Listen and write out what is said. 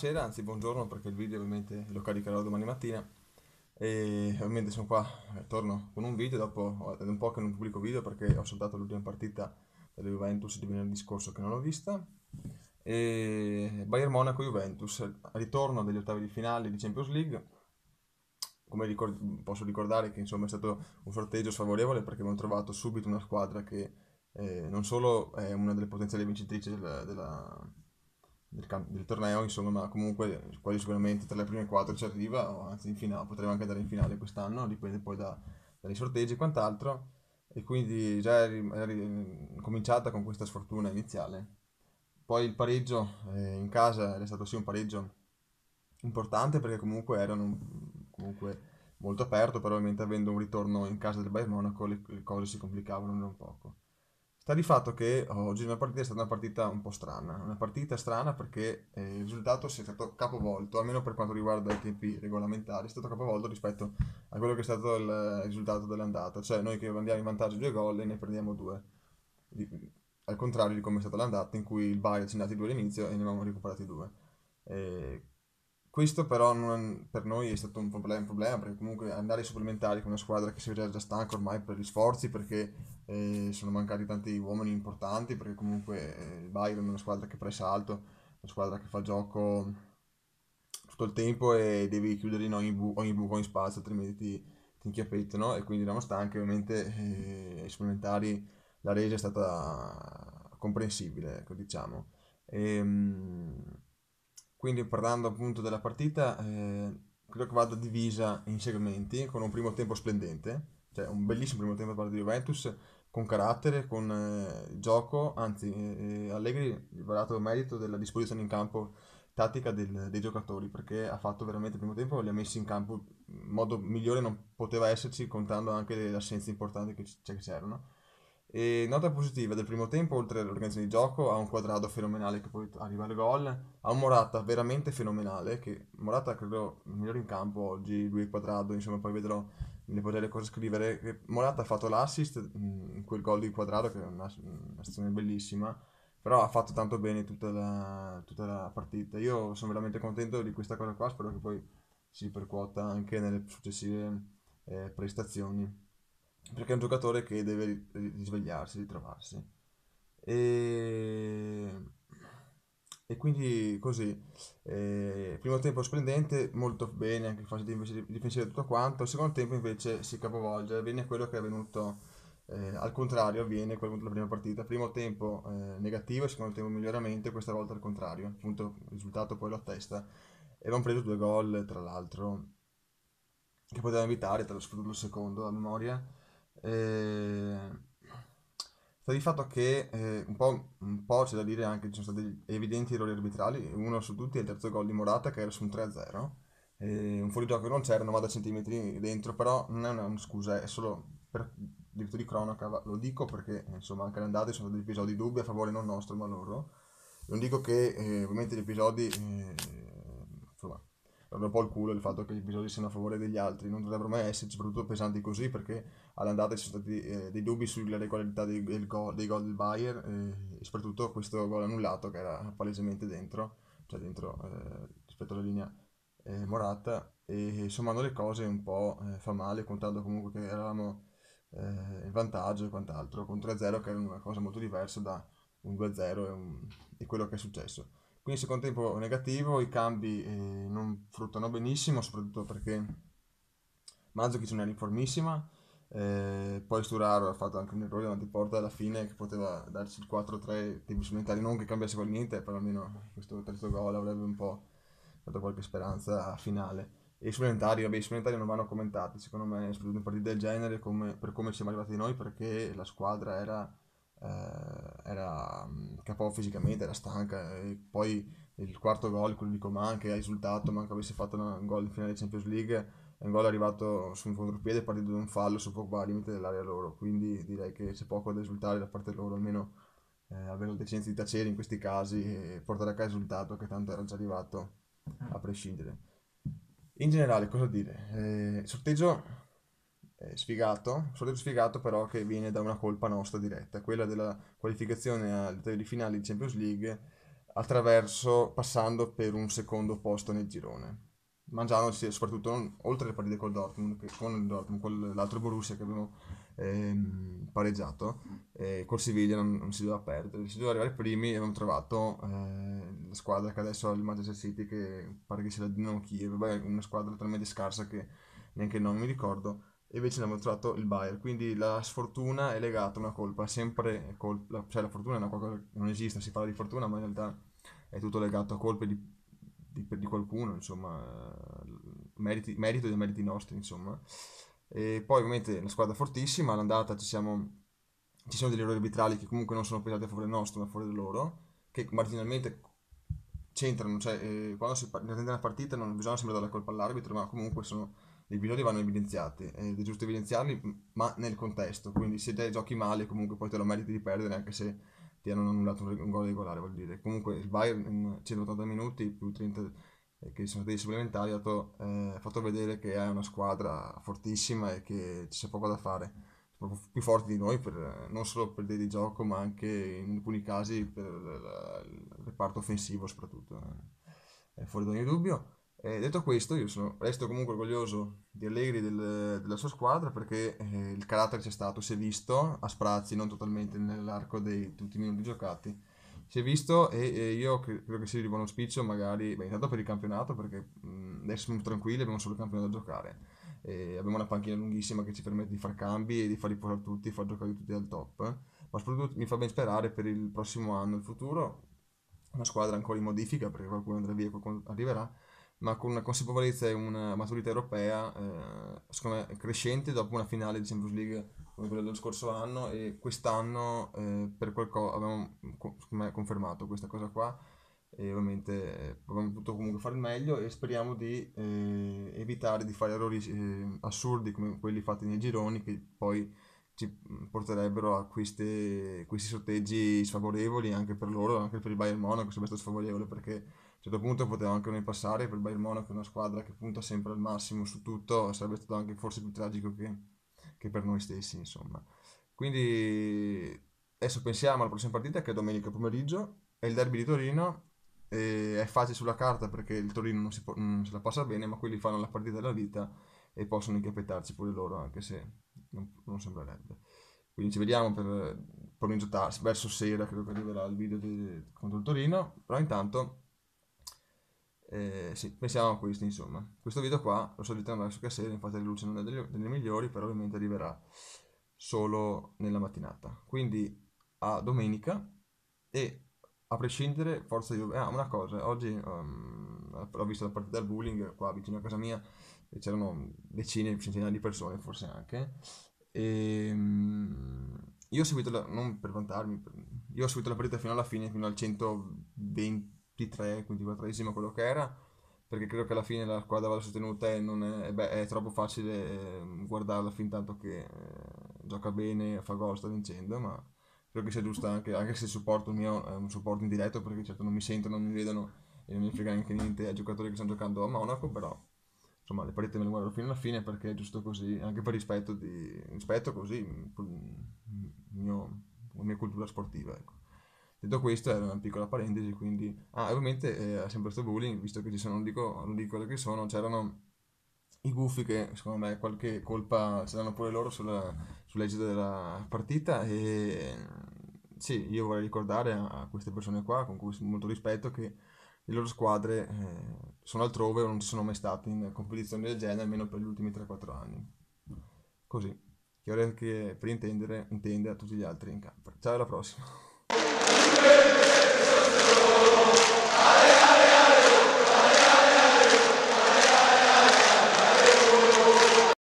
buonasera, anzi buongiorno perché il video ovviamente lo caricherò domani mattina e ovviamente sono qua, eh, torno con un video dopo, è eh, un po' che non pubblico video perché ho saltato l'ultima partita della Juventus di venerdì scorso che non ho vista e Bayern Monaco Juventus, ritorno degli ottavi di finale di Champions League come ricord posso ricordare che insomma è stato un sorteggio sfavorevole perché abbiamo trovato subito una squadra che eh, non solo è una delle potenziali vincitrici della, della del, del, torneo, insomma, ma comunque quasi sicuramente tra le prime quattro ci arriva, o anzi in finale, potrebbe anche andare in finale quest'anno, dipende poi da, dai sorteggi e quant'altro, e quindi già è, ri- è cominciata con questa sfortuna iniziale. Poi il pareggio eh, in casa è stato sì un pareggio importante perché comunque erano comunque molto aperto, però ovviamente avendo un ritorno in casa del Bayern Monaco le, le cose si complicavano non poco. Sta di fatto che oh, oggi la partita è stata una partita un po' strana, una partita strana perché eh, il risultato si è stato capovolto, almeno per quanto riguarda i tempi regolamentari, è stato capovolto rispetto a quello che è stato il eh, risultato dell'andata, cioè noi che andiamo in vantaggio due gol e ne prendiamo due, al contrario di come è stata l'andata in cui il Bayern ci è dati due all'inizio e ne abbiamo recuperati due. E questo però non, per noi è stato un problema, un problema, perché comunque andare ai supplementari con una squadra che si vedeva già stanca ormai per gli sforzi perché eh, sono mancati tanti uomini importanti perché comunque eh, il Bayern è una squadra che pressa alto, una squadra che fa gioco tutto il tempo e devi chiudere in ogni, bu- ogni buco, ogni spazio altrimenti ti, ti inchiappettano e quindi eravamo stanchi ovviamente eh, ai supplementari la resa è stata comprensibile ecco diciamo. E, ehm, mh, quindi parlando appunto della partita, eh, credo che vada divisa in segmenti con un primo tempo splendente, cioè un bellissimo primo tempo da parte di Juventus, con carattere, con eh, gioco, anzi eh, eh Allegri ha dato merito della disposizione in campo tattica del, dei giocatori perché ha fatto veramente il primo tempo, li ha messi in campo in modo migliore, non poteva esserci contando anche le assenze importanti che, c- cioè, che c'erano e nota positiva del primo tempo, oltre all'organizzazione di gioco, ha un quadrado fenomenale che poi arriva al gol, ha un Morata veramente fenomenale, che Morata credo migliore in campo oggi, lui è quadrado, insomma poi vedrò nelle pagelle cosa scrivere. Morata ha fatto l'assist, in mm, quel gol di quadrado che è una, una situazione bellissima, però ha fatto tanto bene tutta la, tutta la partita. Io sono veramente contento di questa cosa qua, spero che poi si percuota anche nelle successive eh, prestazioni perché è un giocatore che deve risvegliarsi, ritrovarsi. E, e quindi così, eh, primo tempo splendente, molto bene, anche in fase difensiva e tutto quanto, il secondo tempo invece si capovolge, avviene quello che è avvenuto, eh, al contrario avviene quello della prima partita, primo tempo eh, negativo, secondo tempo miglioramento, questa volta al contrario, appunto il risultato poi lo attesta, e abbiamo preso due gol tra l'altro, che potevamo evitare, tra lo sfrutto il secondo a memoria, eh, sta di fatto che eh, un, po', un, po', c'è da dire anche che ci sono stati evidenti errori arbitrali, uno su tutti è il terzo gol di Morata che era su un 3-0, eh, un fuorigioco che non c'era, 90 cm dentro, però non è una, scusa, è solo per diritto di cronaca, lo dico perché insomma anche l'andata sono degli episodi dubbi a favore non nostro ma loro, non dico che eh, ovviamente gli episodi eh, Rondo un po' il culo il fatto che gli episodi siano a favore degli altri, non dovrebbero mai esserci soprattutto pesanti così perché all'andata ci sono stati eh, dei dubbi sulla regolarità dei, dei, gol, dei gol del Bayer, eh, e soprattutto questo gol annullato che era palesemente dentro, cioè dentro eh, rispetto alla linea eh, Morata e sommando le cose un po' eh, fa male contando comunque che eravamo eh, in vantaggio e quant'altro, con 3-0 che era una cosa molto diversa da un 2-0 e, un, e quello che è successo. Quindi secondo tempo negativo, i cambi eh, non fruttano benissimo, soprattutto perché Maggio che c'è uniformissima, eh, poi Sturaro ha fatto anche un errore davanti porta alla fine che poteva darci il 4-3 tempi supplementari, non che cambiasse quasi niente, però almeno questo terzo gol avrebbe un po' dato qualche speranza finale. E i supplementari, vabbè, i supplementari non vanno commentati, secondo me, soprattutto in partite del genere, come, per come siamo arrivati noi, perché la squadra era eh, era mm, capo fisicamente, era stanca, e eh, poi il quarto gol, quello di Coman che ha esultato, manco avesse fatto un gol in finale di Champions League, è un gol arrivato su un contropiede partito da un fallo su Pogba al limite dell'area loro, quindi direi che c'è poco da esultare da parte loro, almeno eh, avere la decenza di tacere in questi casi e portare a casa il risultato che tanto era già arrivato a prescindere. In generale, cosa dire? Eh, sorteggio eh, sfigato, solito sfigato però che viene da una colpa nostra diretta, quella della qualificazione alle finali di Champions League attraverso, passando per un secondo posto nel girone. Mangiandosi soprattutto non, oltre le partite col Dortmund, che, con il Dortmund, con l'altro Borussia che abbiamo ehm, pareggiato, eh, col Siviglia non, non, si doveva perdere, si doveva arrivare primi e abbiamo trovato eh, la squadra che adesso ha il Manchester City, che pare che sia la Dinamo Kiev, una squadra talmente scarsa che neanche il nome mi ricordo, e invece ne abbiamo trovato il Bayer. Quindi la sfortuna è legata a una colpa, sempre colpa, cioè la fortuna è una cosa che non esiste, si parla di fortuna, ma in realtà è tutto legato a colpe di, di, di qualcuno, insomma, eh, meriti, merito dei meriti nostri, insomma. E poi ovviamente la squadra fortissima, all'andata ci siamo, ci sono degli errori arbitrali che comunque non sono pesati a favore nostro, ma a favore loro, che marginalmente c'entrano, cioè eh, quando si par- una partita non bisogna sempre dare la colpa all'arbitro, ma comunque sono gli episodi vanno evidenziati, ed è giusto evidenziarli, ma nel contesto, quindi se te giochi male comunque poi te lo meriti di perdere anche se ti hanno annullato un gol regolare, vuol dire. Comunque il Bayern in 180 minuti più 30 eh, che sono stati supplementari ha eh, fatto vedere che è una squadra fortissima e che c'è poco da fare, più forti di noi per, non solo per idee di gioco ma anche in alcuni casi per il reparto offensivo soprattutto, eh. è fuori da ogni dubbio. Eh, detto questo, io sono, resto comunque orgoglioso di Allegri del, della sua squadra perché eh, il carattere c'è stato, si è visto a sprazzi, non totalmente nell'arco dei tutti i minuti giocati. Si è visto e, e io credo che sia di buon auspicio magari, beh, intanto per il campionato perché mh, mm, adesso siamo tranquilli, abbiamo solo il campionato da giocare. E abbiamo una panchina lunghissima che ci permette di fare cambi e di far riposare tutti, far giocare tutti al top. Ma soprattutto mi fa ben sperare per il prossimo anno, il futuro, una squadra ancora in modifica perché qualcuno andrà via e qualcuno arriverà ma con una consapevolezza e una maturità europea, eh, secondo me, crescente dopo una finale di Champions League come quella dello scorso anno e quest'anno eh, per qualcosa abbiamo me, confermato questa cosa qua e ovviamente eh, abbiamo potuto comunque fare il meglio e speriamo di eh, evitare di fare errori eh, assurdi come quelli fatti nei gironi che poi ci porterebbero a queste, questi sorteggi sfavorevoli anche per loro, anche per il Bayern Monaco sarebbe stato sfavorevole perché cioè, a un certo punto poteva anche noi passare per Bayern Monaco è una squadra che punta sempre al massimo su tutto sarebbe stato anche forse più tragico che, che per noi stessi insomma quindi adesso pensiamo alla prossima partita che è domenica pomeriggio è il derby di Torino è facile sulla carta perché il Torino non, può, non se la passa bene ma quelli fanno la partita della vita e possono incappettarci pure loro anche se non, non sembrerebbe quindi ci vediamo per pomeriggio tardi, verso sera credo che arriverà il video di, contro il Torino però intanto eh, sì, pensiamo a questi insomma. Questo video qua lo solitiamo verso che sera, infatti la luce non è delle, delle migliori, però ovviamente arriverà solo nella mattinata. Quindi a domenica e a prescindere forza Juve ah una cosa oggi um, ho visto la partita del bowling qua vicino a casa mia e c'erano decine centinaia di persone forse anche e um, io ho seguito la, non per vantarmi per, io ho seguito la partita fino alla fine fino al 120 t 3 quindi quindiquattresima, quello che era, perché credo che alla fine la squadra vada sostenuta e non è, beh, è troppo facile ehm, guardarla fin tanto che eh, gioca bene, fa gol, sta vincendo, ma credo che sia giusta anche, anche se il supporto mio è un supporto indiretto perché certo non mi sentono, non mi vedono e non mi frega neanche niente ai giocatori che stanno giocando a Monaco, però insomma le partite me le guardo fino alla fine perché è giusto così, anche per rispetto, di, rispetto così, mm, mm, mio, mia cultura sportiva. Ecco. Detto questo, era una piccola parentesi, quindi... Ah, ovviamente eh, sempre questo bullying, visto che ci sono, non dico, non dico che sono, c'erano i gufi che secondo me qualche colpa ce l'hanno pure loro sulla, sull'esito della partita e sì, io vorrei ricordare a queste persone qua, con cui molto rispetto, che le loro squadre eh, sono altrove o non ci sono mai state in competizioni del genere, almeno per gli ultimi 3-4 anni. Così, che ora che per intendere intende a tutti gli altri in campo. Ciao alla prossima! מסוכנת,